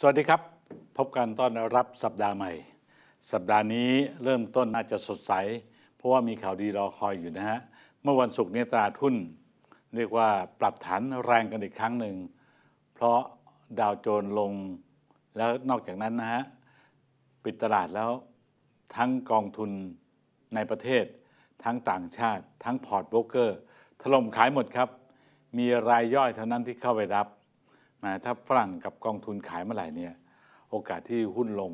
สวัสดีครับ พบกันต้อนรับสัปดาห์ใหม่ สัปดาห์นี้เริ่มต้นน่าจะสดใส เพราะว่ามีข่าวดีรอคอยอยู่นะฮะเมื่อวันศุกร์นี้ตลาดหุ้นเรียกว่าปรับฐานแรงกันอีกครั้งหนึ่งเพราะดาวโจนลงแล้วนอกจากนั้นนะฮะปิดตลาดแล้วทั้งกองทุนในประเทศ ทั้งต่างชาติทั้งพอร์ตโบรกเกอร์ถล่มขายหมดครับ มีรายย่อยเท่านั้นที่เข้าไปรับนะถ้าฝรั่งกับกองทุนขายเมื่อไหร่เนี่ย โอกาสที่หุ้นลง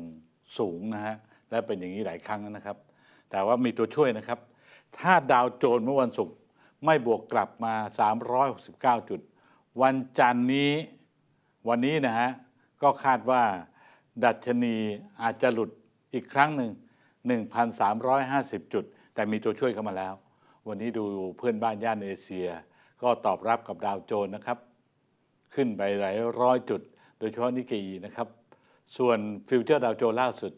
สูงนะฮะและเป็นอย่างนี้หลายครั้งนะครับ แต่ว่ามีตัวช่วยนะครับ ถ้าดาวโจนส์เมื่อวันศุกร์ไม่บวกกลับมา 369 จุด วันจันนี้วันนี้นะฮะก็คาดว่าดัชนีอาจจะหลุดอีกครั้งหนึ่ง 1,350 จุด แต่มีตัวช่วยเข้ามาแล้ว วันนี้ดูเพื่อนบ้านย่านเอเชีย ก็ตอบรับกับดาวโจนส์นะครับขึ้นไปหลายร้อยจุดโดยเฉพาะนิกเกอีนะครับ ส่วนฟิวเจอร์ดาวโจนส์ล่าสุด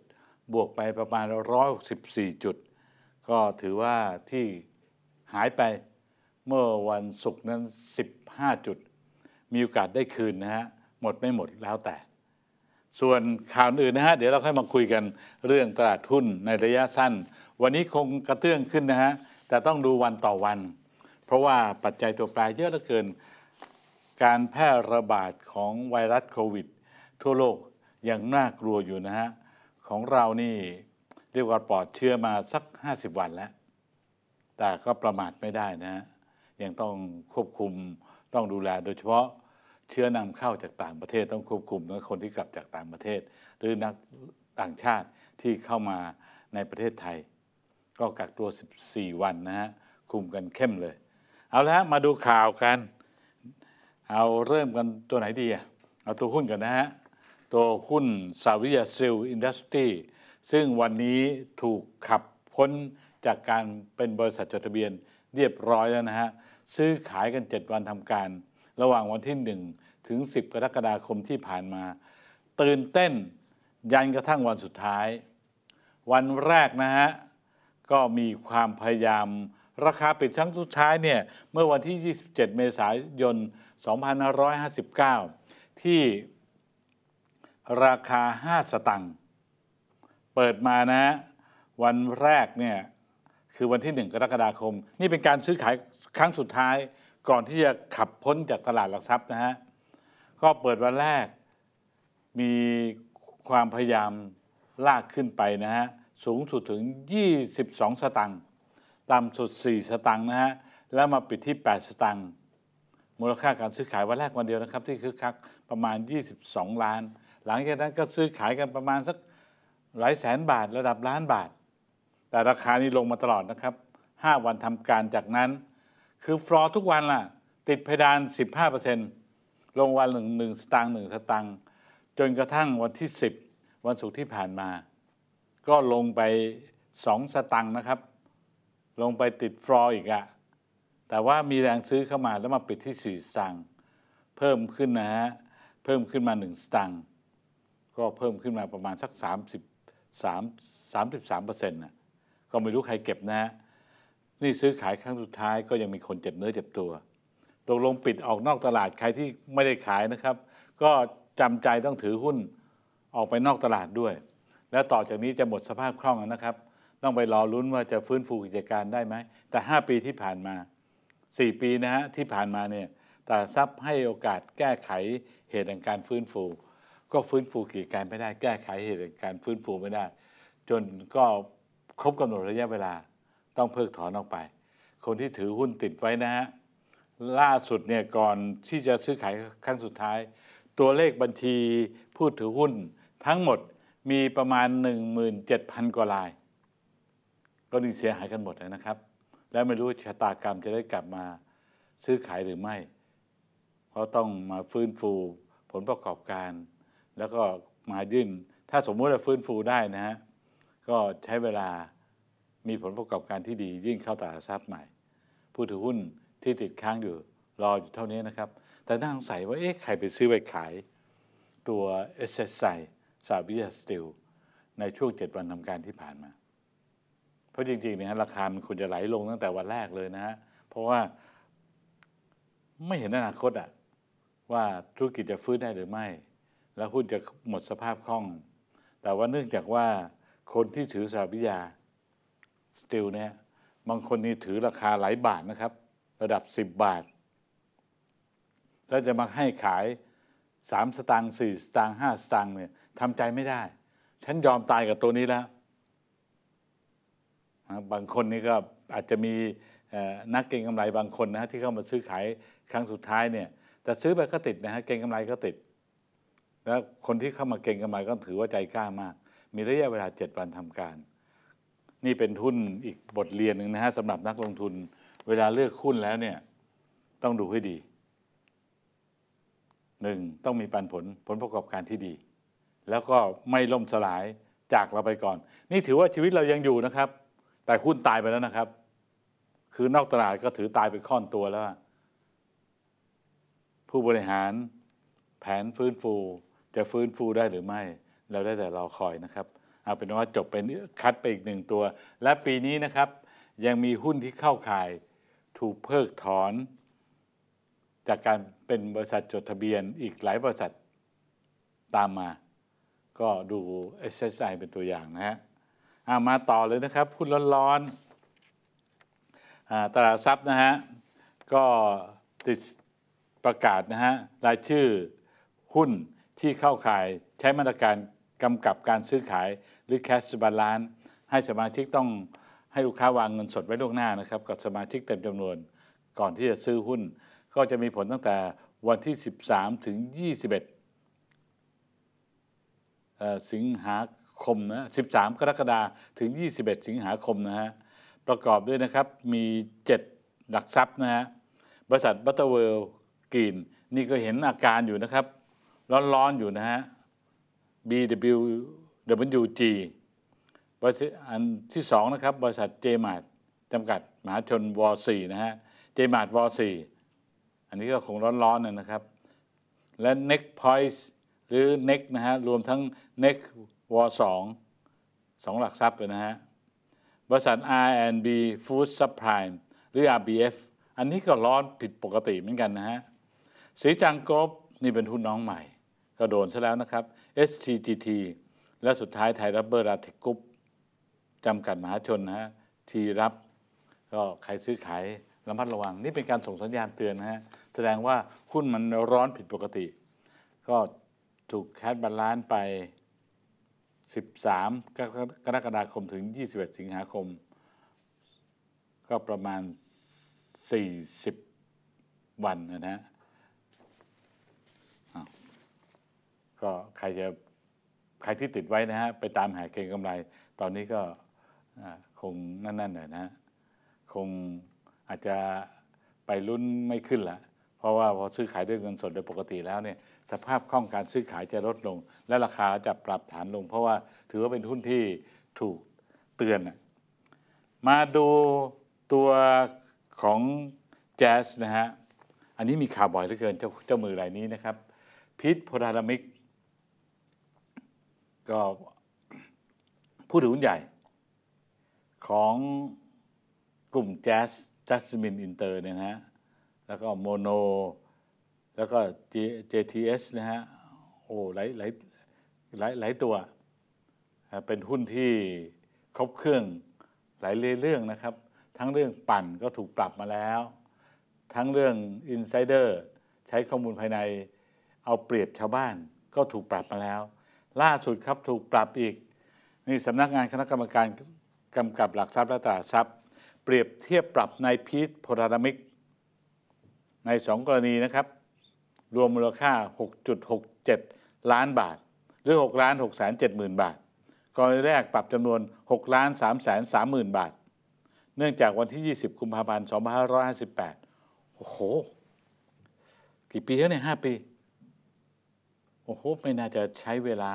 บวกไปประมาณ 164 จุด ก็ถือว่าที่หายไปเมื่อวันศุกร์นั้น 15 จุด มีโอกาสได้คืนนะฮะหมดไม่หมดแล้วแต่ ส่วนข่าวอื่นนะฮะเดี๋ยวเราค่อยมาคุยกันเรื่องตลาดหุ้นในระยะสั้น วันนี้คงกระเตื้องขึ้นนะฮะแต่ต้องดูวันต่อวัน เพราะว่าปัจจัยตัวแปรเยอะเหลือเกินการแพร่ระบาด ของไวรัสโควิด ทั่วโลกยังน่ากลัวอยู่นะฮะของเรานี่เรียกว่าปลอดเชื้อมาสัก 50 วันแล้ว แต่ก็ประมาทไม่ได้นะฮะ ยังต้องควบคุมต้องดูแลโดยเฉพาะเชื้อนำเข้าจากต่างประเทศต้องควบคุมนะคนที่กลับจากต่างประเทศ หรือนักต่างชาติที่เข้ามาในประเทศไทย ก็กักตัว 14 วันนะฮะคุมกันเข้มเลย เอาละมาดูข่าวกันเอาเริ่มกันตัวไหนดีเอาตัวหุ้นกันนะฮะ ตัวหุ้นสาวิยาซิลอินดัสตรี ซึ่งวันนี้ถูกขับพ้นจากการเป็นบริษัทจดทะเบียนเรียบร้อยแล้วนะฮะ ซื้อขายกัน 7 วันทำการ ระหว่างวันที่ 1 ถึง 10 กรกฎาคมที่ผ่านมา ตื่นเต้นยันกระทั่งวันสุดท้าย วันแรกนะฮะ ก็มีความพยายามราคาปิดชั้งสุดท้ายเนี่ยเมื่อวันที่ 27 เมษายน 2559 ที่ราคา 5 สตังค์ เปิดมานะวันแรกเนี่ยคือวันที่ 1 กรกฎาคม นี่เป็นการซื้อขายครั้งสุดท้ายก่อนที่จะขับพ้นจากตลาดหลักทรัพย์นะฮะก็เปิดวันแรกมีความพยายามลากขึ้นไปนะฮะสูงสุดถึง 22 สตังค์ต่ำสุด4 สตังค์นะฮะแล้วมาปิดที่ 8 สตังค์มูลค่าการซื้อขายวันแรกวันเดียวนะครับที่คึกคักประมาณ 22 ล้าน หลังจากนั้นก็ซื้อขายกันประมาณสักหลายแสนบาทระดับล้านบาท แต่ราคานี้ลงมาตลอดนะครับ 5 วันทำการจากนั้น คือฟลอทุกวันล่ะติดเพดาน15%ลงวันหนึ่งหนึ่งสตางค์หนึ่งสตางค์จนกระทั่งวันที่ 10 วันศุกร์ที่ผ่านมา ก็ลงไป 2 สตังค์นะครับลงไปติดฟลอร์อีกอะแต่ว่ามีแรงซื้อเข้ามาแล้วมาปิดที่ 4สตังเพิ่มขึ้นนะฮะ เพิ่มขึ้นมา1สตัง ก็เพิ่มขึ้นมาประมาณสัก3บ3 33เปอร์เซ็นต์นะก็ไม่รู้ใครเก็บนะฮะนี่ซื้อขายครั้งสุดท้ายก็ยังมีคนเจ็บเนื้อเจ็บตัวตกลงปิดออกนอกตลาดใครที่ไม่ได้ขายนะครับ ก็จำใจต้องถือหุ้นออกไปนอกตลาดด้วย และต่อจากนี้จะหมดสภาพคล่องนะครับต้องไปรอลุ้นว่าจะฟื้นฟูกิจการได้ไหม แต่ 5 ปีที่ผ่านมา 4 ปีนะฮะที่ผ่านมาเนี่ยตาซทรัพย์ให้โอกาสแก้ไขเหตุแห่งการฟื้นฟู ก็ฟื้นฟูกิจการไม่ได้ แก้ไขเหตุแห่งการฟื้นฟูไม่ได้ จนก็ครบกำหนดระยะเวลาต้องเพิกถอนออกไป คนที่ถือหุ้นติดไว้นะฮะ ล่าสุดเนี่ย ก่อนที่จะซื้อขายครั้งสุดท้าย ตัวเลขบัญชีผู้ถือหุ้นทั้งหมดมีประมาณ 17,000กว่ารายก็นีเสียหายกันหมดนะครับ และไม่รู้ชะตากรรมจะได้กลับมาซื้อขายหรือไม่เพราะต้องมาฟื้นฟูผลประกอบการ แล้วก็มายื่นถ้าสมมุติว่าฟื้นฟูได้นะฮะก็ใช้เวลามีผลประกอบการที่ดียื่นเข้าตลาดทรัพย์ใหม่ผู้ถือหุ้นที่ติดค้างอยู่รออยู่เท่านี้นะครับ แต่น่าสงสัยว่าเอ๊ะใครไปซื้อไปขายตัว s s i สาบิทยาสติลในช่วง7วันทำการที่ผ่านมาเพราะจริงๆเนี่ยราคามันควรจะไหลลงตั้งแต่วันแรกเลยนะฮะ เพราะว่าไม่เห็นอนาคตอะว่าธุรกิจจะฟื้นได้หรือไม่ แล้วหุ้นจะหมดสภาพคล่อง แต่ว่าเนื่องจากว่าคนที่ถือสาวิยา สติลเนี่ยบางคนนี่ถือราคาหลายบาทนะครับ ระดับ 10 บาท แล้วจะมาให้ขาย 3 สตางค์4สตางค์5สตางค์เนี่ยทำใจไม่ได้ ฉันยอมตายกับตัวนี้แล้วบางคนนี่ก็อาจจะมีนักเก็งกำไรบางคนนะฮะที่เข้ามาซื้อขายครั้งสุดท้ายเนี่ย แต่ซื้อไปก็ติดนะฮะเก็งกำไรก็ติด แล้วคนที่เข้ามาเก็งกำไรก็ถือว่าใจกล้ามาก มีระยะเวลา7วันทำการ นี่เป็นทุนอีกบทเรียนหนึ่งนะฮะสำหรับนักลงทุนเวลาเลือกหุ้นแล้วเนี่ย ต้องดูให้ดีหนึ่งต้องมีปันผลผลประกอบการที่ดี แล้วก็ไม่ล่มสลายจากเราไปก่อน นี่ถือว่าชีวิตเรายังอยู่นะครับแต่หุ้นตายไปแล้วนะครับ คือนอกตลาดก็ถือตายไปค่อนตัวแล้วผู้บริหารแผนฟื้นฟู จะฟื้นฟูได้หรือไม่เราได้แต่รอคอยนะครับเอาเป็นว่าจบเป็นคัดไปอีกหนึ่งตัว และปีนี้นะครับ ยังมีหุ้นที่เข้าข่าย ถูกเพิกถอน จากการเป็นบริษัทจดทะเบียน อีกหลายบริษัทตามมา ก็ดู SSI เป็นตัวอย่างนะฮะามาต่อเลยนะครับพูดร้อนๆตลาดทรัพย์นะฮะ ก็ติดประกาศนะฮะ รายชื่อหุ้นที่เข้าขาย ใช้มาตรการกำกับการซื้อขายหรือ cash balance ให้สมาชิกต้องให้ลูกค้าวางเงินสดไว้ล่วงหน้านะครับกับสมาชิกเต็มจำนวนก่อนที่จะซื้อหุ้นก็จะมีผลตั้งแต่วันที่ 13 ถึง 21 สิงหาคมนะ13 กรกฎาคมถึง 21 สิงหาคมนะฮะประกอบด้วยนะครับ มี 7 หลักทรัพย์นะฮะบริษัทบัตเตอร์เวลกีนนี่ก็เห็นอาการอยู่นะครับ ร้อนๆ อยู่นะฮะ BWWG บริษัทอันที่สองนะครับบริษัทเจมาร์จำกัดมหาชนวอสี่นะฮะเจมาร์วอสี่อันนี้ก็คงร้อนๆนะครับ และ Next Point หรือ Next นะฮะรวมทั้ง Next วสองสองหลักทรัพย์นะฮะ บริษัท R&B and Food Supply หรือ RBF อันนี้ก็ร้อนผิดปกติเหมือนกันนะฮะสีจังกบนี่เป็นทุนน้องใหม่ ก็โดนซะแล้วนะครับ s g t และสุดท้ายไทยรับเบอร์ราทิกุ๊ปจำกัดมหาชนนะฮะ ทีรับก็ใครซื้อขายระมัดระวัง นี่เป็นการส่งสัญญาณเตือนนะฮะแสดงว่าหุ้นมันร้อนผิดปกติ ก็ถูกแคดบาลานซ์ไป13 กรกฎาคมถึง 21 สิงหาคมก็ประมาณ 40 วันนะฮะก็ใครจะใครที่ติดไว้นะฮะไปตามหาเกณฑ์กำไรตอนนี้ก็คงนั่นๆหน่อยนะคงอาจจะไปรุ่นไม่ขึ้นละราะว่าพอซื้อขายด้วยเงินสดโดยปกติแล้วเนี่ยสภาพคล่องการซื้อขายจะลดลง และราคาจะปรับฐานลงเพราะว่า ถือว่าเป็นหุ้นที่ถูกเตือน มาดูตัวของแจสนะฮะอันนี้มีข่าวบ่อยเหลือเกินเจ้าเจ้ามือรายนี้นะครับ พิษโพธารมิกก็ผู้ถือหุ้นใหญ่ ของกลุ่มแจสจัสมินอินเตอร์เนี่ยนะฮะแล้วก็โมโน แล้วก็ JTS นะฮะ โอ้ หลาย หลาย หลาย หลายตัว เป็นหุ้นที่ครบเครื่อง หลายเรื่องนะครับ ทั้งเรื่องปั่นก็ถูกปรับมาแล้ว ทั้งเรื่อง Insider ใช้ข้อมูลภายในเอาเปรียบชาวบ้านก็ถูกปรับมาแล้ว ล่าสุดครับถูกปรับอีก นี่สำนักงานคณะกรรมการกำกับหลักทรัพย์และตลาดทรัพย์เปรียบเทียบปรับในพีทโพลารามิกใน 2 กรณีนะครับ รวมมูลค่า 6.67 ล้านบาท หรือ6ล้าน6 7 0 0 0 0บาท กรณีแรกปรับจำนวน6ล้าน3 3 0 0 0บาท เนื่องจากวันที่ 20 กุมภาพันธ์2558โอ้โหกี่ปีแล้วเนี่ยห้าปีโอ้โหไม่น่าจะใช้เวลา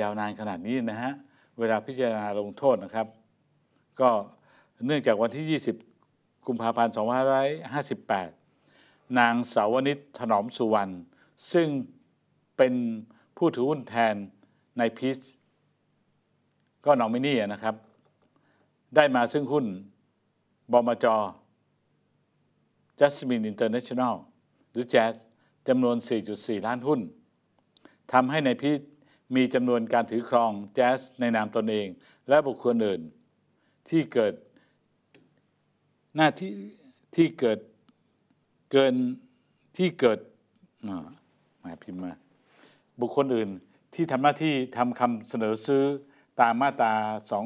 ยาวนานขนาดนี้นะฮะ เวลาพิจารณาลงโทษนะครับ ก็เนื่องจากวันที่ 20 กุมภาพันธ์2558นางสาวนิตถนอมสุวรรณซึ่งเป็นผู้ถือหุ้นแทนในพีชก็นอมินี่นะครับ ได้มาซึ่งหุ้นบมจจสมินอินเตอร์เนชั่นแนลหรือแจ๊จำนวน 4.4 ล้านหุ้นทำให้ในพีชมีจำนวนการถือครองแจ๊สในนามตนเองและบุคคลอื่นที่เกิดหน้าที่ที่เกิดเกินที่เกิดมาพิมพ์มาบุคคลอื่นที่ทำหน้าที่ทำคำเสนอซื้อตามมาตรา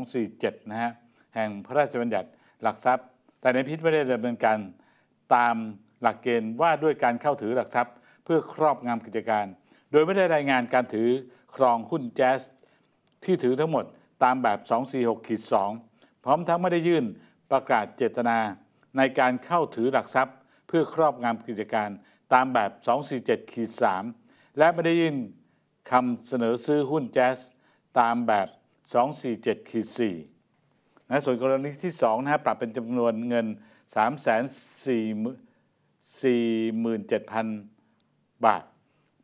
247นะฮะแห่งพระราชบัญญัติหลักทรัพย์ แต่ในพิษไม่ได้ดำเนินการตามหลักเกณฑ์ว่าด้วยการเข้าถือหลักทรัพย์ เพื่อครอบงำกิจการ โดยไม่ได้รายงานการถือครองหุ้นแจ๊สที่ถือทั้งหมดตามแบบ246-2พร้อมทั้งไม่ได้ยื่นประกาศเจตนาในการเข้าถือหลักทรัพย์พื่อครอบงำกิจการตามแบบ 247ขีด3และไม่ได้ยื่นคำเสนอซื้อหุ้นแจ๊สตามแบบ 247ขีด4นะส่วนกรณีที่2นะฮะปรับเป็นจำนวนเงิน 3 4 47,000 บาท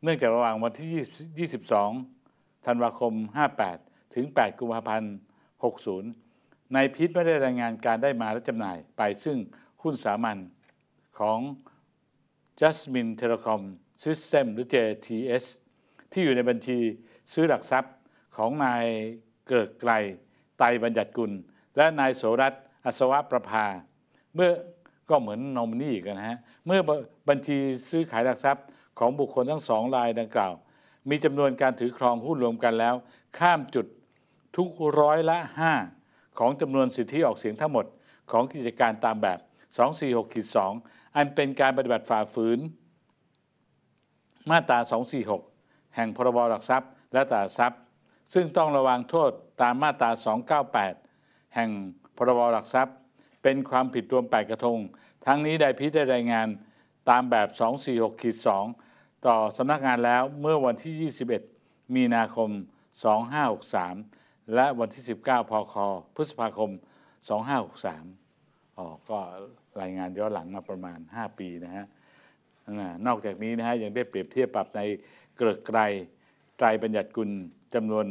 เนื่องจากระหว่างวันที่ 22ธันวาคม 58 ถึง 8 กุมภาพันธ์60นายพิษไม่ได้รายงานการได้มาและจำหน่ายไปซึ่งหุ้นสามัญของ Jasmine Telecom System หรือ JTS ที่อยู่ในบัญชีซื้อหลักทรัพย์ของนายเกิดไกล ไตบัญญัติกุล และนายโสรัตอัศวะประภา เมื่อก็เหมือนนมนี่กันนะฮะ เมื่อบัญชีซื้อขายหลักทรัพย์ของบุคคลทั้งสองรายดังกล่าว มีจำนวนการถือครองหุ้นรวมกันแล้ว ข้ามจุดทุกร้อยละ 5 ของจำนวนสิทธิออกเสียงทั้งหมดของกิจการตามแบบ246-2อันเป็นการปฏิบัติฝ่าฝืนมาตรา 246 แห่งพรบหลักทรัพย์และตราทรัพย์ซึ่งต้องระวังโทษตามมาตรา 298 แห่งพรบหลักทรัพย์เป็นความผิดรวม8กระทงทั้งนี้ได้พิจารณางานตามแบบ 246-2 ต่อสำนักงานแล้วเมื่อวันที่ 21 มีนาคม 2563 และวันที่ 19 พคพฤษภาคม 2563อ๋อก็รายงานย้อนหลังมาประมาณ 5 ปีนะฮะนอกจากนี้นะฮะยังได้เปรียบเทียบปรับในเกลือกไกรไตรบัญญัติกุลจำนวน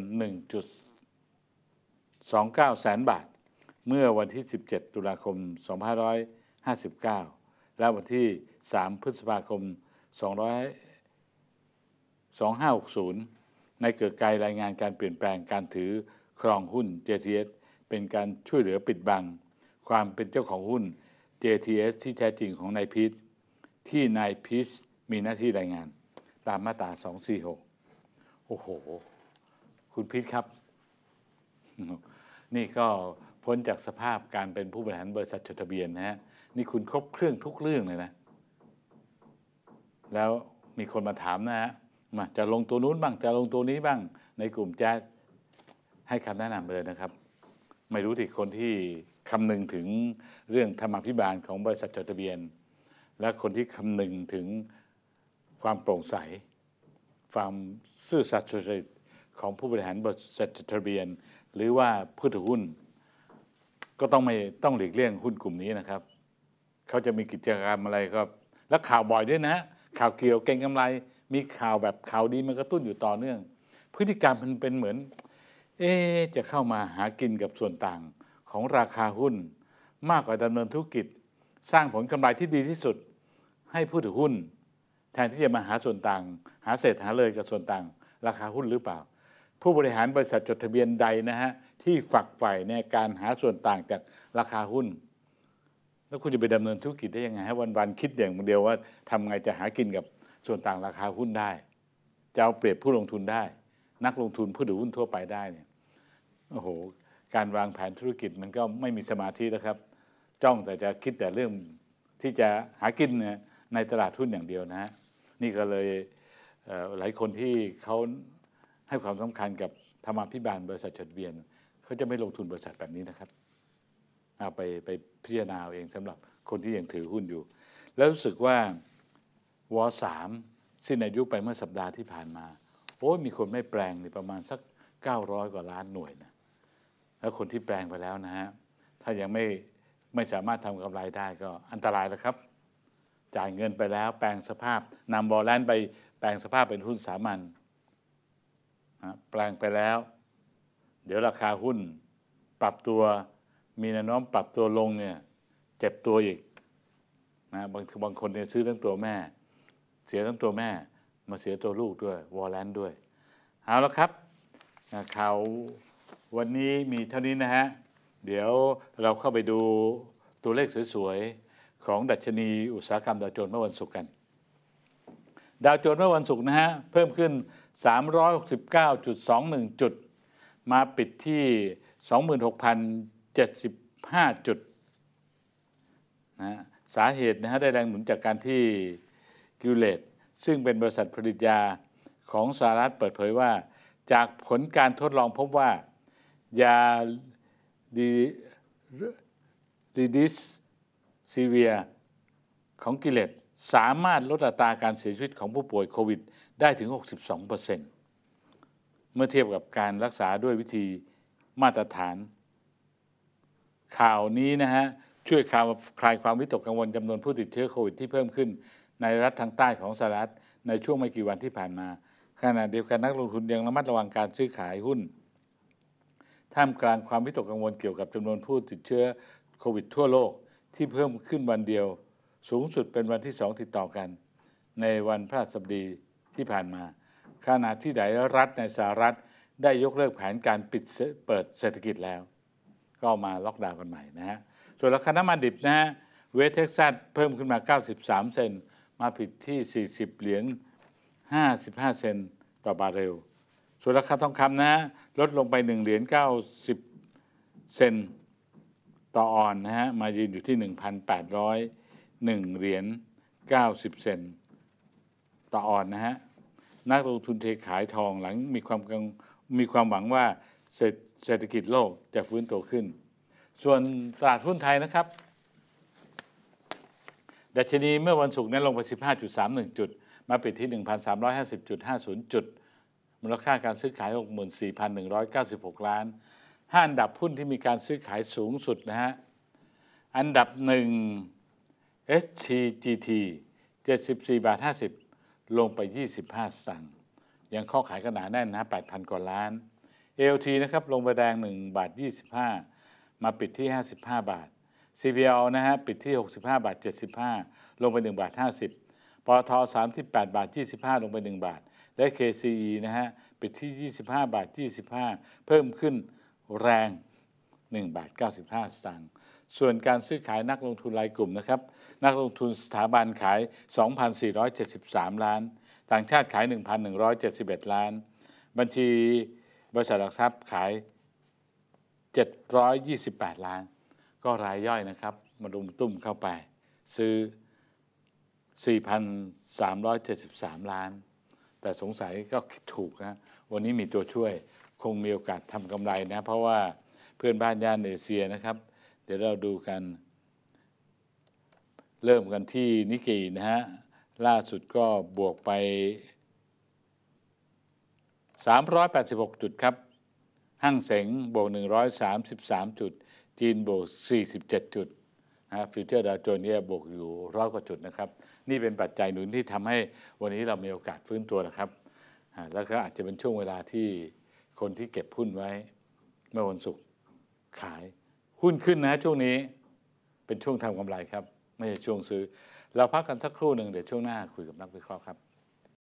1.29แสนบาท เมื่อวันที่ 17 ตุลาคม 2559 และวันที่ 3 พฤษภาคม2560 ในเกิดไกรรายงานการเปลี่ยนแปลงการถือครองหุ้น JTS เป็นการช่วยเหลือปิดบัง ความเป็นเจ้าของหุ้น JTS ที่แท้จริงของนายพีษที่นายพีษมีหน้าที่รายงาน ตามมาตรา246 โอ้โห คุณพีษครับ นี่ก็พ้นจากสภาพการเป็นผู้บริหารบริษัทจดทะเบียนนะฮะ นี่คุณครบเครื่องทุกเรื่องเลยนะ แล้วมีคนมาถามนะฮะมาจะลงตัวนู้นบ้างจะลงตัวนี้บ้าง ในกลุ่มจะให้คำแนะนำไปเลยนะครับ ไม่รู้ที่คนที่คำนึงถึงเรื่องธรรมาภิบาลของบริษัทจดทะเบียน และคนที่คำนึงถึงความโปร่งใส ความซื่อสัตย์สุจริตของผู้บริหารบริษัทจดทะเบียน หรือว่าผู้ถือหุ้น ก็ต้องไม่ต้องหลีกเลี่ยงหุ้นกลุ่มนี้นะครับเขาจะมีกิจกรรมอะไรก็และข่าวบ่อยด้วยนะข่าวเกี่ยวเก่งกำไรมีข่าวแบบข่าวดีมันกระตุ้นอยู่ต่อเนื่อง พฤติกรรมมันเป็นเหมือน เอจะเข้ามาหากินกับส่วนต่างของราคาหุ้นมากกว่าดำเนินธุรกิจ สร้างผลกำไรที่ดีที่สุด ให้ผู้ถือหุ้น แทนที่จะมาหาส่วนต่าง หาเศษหาเลยกับส่วนต่าง ราคาหุ้นหรือเปล่า ผู้บริหารบริษัทจดทะเบียนใดนะฮะที่ฝักใฝ่ในการหาส่วนต่างจากราคาหุ้น แล้วคุณจะไปดำเนินธุรกิจได้ยังไงให้วันๆคิดอย่างเดียวว่าทำไงจะหากินกับส่วนต่างราคาหุ้นได้จะเอาเปรียบผู้ลงทุนได้ นักลงทุนผู้ถือหุ้นทั่วไปได้เนี่ยโอ้โหการวางแผนธุรกิจมันก็ไม่มีสมาธิแล้วครับ จ้องแต่จะคิดแต่เรื่องที่จะหากินนในตลาดทุนอย่างเดียวนะฮะนี่ก็เลยหลายคนที่เขาให้ความสำคัญกับธรรมาิบาลบริษัทจดเวียนเขาจะไม่ลงทุนบริษัทแบบนี้นะครับเอาไปไปพิจารณาเองสำหรับคนที่ยังถือหุ้นอยู่ แล้วรู้สึกว่าวอสามสิ้นอายุไปเมื่อสัปดาห์ที่ผ่านมาโอ้ยมีคนไม่แปลงนี่ประมาณสัก900กว่าล้านหน่วยนะแล้วคนที่แปลงไปแล้วนะฮะ ถ้ายังไม่ไม่สามารถทำกำไรได้ก็อันตรายแล้วครับ จ่ายเงินไปแล้วแปลงสภาพนำบอลแลนด์ไปแปลงสภาพเป็นหุ้นสามัญแปลงไปแล้ว เดี๋ยวราคาหุ้นปรับตัวมีแนวโน้มปรับตัวลงเนี่ย เจ็บตัวอีกนะบางบางคนเนี่ยซื้อทั้งตัวแม่ เสียทั้งตัวแม่มาเสียตัวลูกด้วยวอลแลนด์ด้วยเอาแล้วครับเขาวันนี้มีเท่านี้นะฮะ เดี๋ยวเราเข้าไปดูตัวเลขสวยๆ ของดัชนีอุตสาหกรรมดาวโจนส์เมื่อวันศุกร์กัน ดาวโจนส์เมื่อวันศุกร์นะฮะเพิ่มขึ้น 369.21 จุด มาปิดที่26,075จุดนะสาเหตุนะฮะได้แรงหนุนจากการที่กิวเลตซึ่งเป็นบริษัทผลิตยาของสหรัฐเปิดเผยว่าจากผลการทดลองพบว่ายาดีดีดิสซีเวียของกิเลสสามารถลดอัตราการเสียชีวิตของผู้ป่วยโควิดได้ถึง 62%เมื่อเทียบกับการรักษาด้วยวิธีมาตรฐานข่าวนี้นะฮะ ช่วยคลายคลายความวิตกกังวลจำนวนผู้ติดเชื้อโควิดที่เพิ่มขึ้นในรัฐทางใต้ของสหรัฐในช่วงไม่กี่วันที่ผ่านมา ขณะเดียวกันนักลงทุนยังระมัดระวังการซื้อขายหุ้นท่ามกลางความวิตกกังวลเกี่ยวกับจำนวนผู้ติดเชื้อโควิดทั่วโลกที่เพิ่มขึ้นวันเดียวสูงสุดเป็นวันที่สองติดต่อกัน ในวันพระสบดีที่ผ่านมาขณะที่หลายรัฐในสหรัฐได้ยกเลิกแผนการปิดเปิดเศรษฐกิจแล้ว ก็มาล็อกดาวน์กันใหม่นะฮะส่วนราคาน้ำมันดิบนะฮะเวสเท็กซัสเพิ่มขึ้นมา 93 เซนมาผิดที่ 40 เหรียญ 55 เซนต่อบาร์เรลตัวนราคาทองคำนะลดลงไป1เหรียญ90 เซนต่อออนนะฮะมายืนอยู่ที่ 1,801เหรียญ90 เซนต่อออนนะฮะนักลงทุนเทขายทองหลังมีความมีความหวังว่าเศรษฐกิจโลกจะฟื้นตัวขึ้น ส่วนตลาดหุ้นไทยนะครับดัชนีเมื่อวันศุกร์นั้นลงไป 15.31 จุด มาปิดที่ 1,350.50 จุดมูลค่าการซื้อขาย 64,196 ล้านห้าอันดับหุ้นที่มีการซื้อขายสูงสุดนะฮะ อันดับหนึ่ง SCGT 74 บาท 50 ลงไป 25 สังยังข้อขายกนาดแน่นนะ8,000 กว่าล้าน ALT นะครับ ลงไปแดง1 บาท 25 มาปิดที่ 55 บาท CPL นะฮะ ปิดที่ 65 บาท 75 ลงไป1บาท50ป3ท38บาท 25 ลงไป 1 บาทและ KCE นะฮะ ปิดที่ 25 บาท 25 เพิ่มขึ้นแรง 1 บาท 95สตางค์ส่วนการซื้อขายนักลงทุนรายกลุ่มนะครับ นักลงทุนสถาบันขาย 2,473 ล้าน ต่างชาติขาย 1,171 ล้าน บัญชีบริษัทหลักทรัพย์ขาย 728 ล้าน ก็รายย่อยนะครับ มาดุมตุ้มเข้าไป ซื้อ 4,373 ล้านแต่สงสัยก็ถูกนะวันนี้มีตัวช่วยคงมีโอกาสทำกำไรนะ เพราะว่าเพื่อนบ้านย่านเอเชียนะครับ เดี๋ยวเราดูกัน เริ่มกันที่นิกเกนะฮะล่าสุดก็บวกไป 386 จุดครับห้างเสงบวก 133 จุด จีนบวก 47 จุดนะฟิวเจอร์ดาวโจนส์เนี่ยบวกอยู่ร้อยกว่าจุดนะครับนี่เป็นปัจจัยหนุนที่ทำให้วันนี้เรามีโอกาสฟื้นตัวนะครับ แล้วก็อาจจะเป็นช่วงเวลาที่คนที่เก็บหุ้นไว้เมื่อวันศุกร์ขายหุ้นขึ้นนะ ช่วงนี้เป็นช่วงทำกำไรครับ ไม่ใช่ช่วงซื้อ เราพักกันสักครู่หนึ่งเดี๋ยว ช่วงหน้าคุยกับนักวิเคราะห์ครับ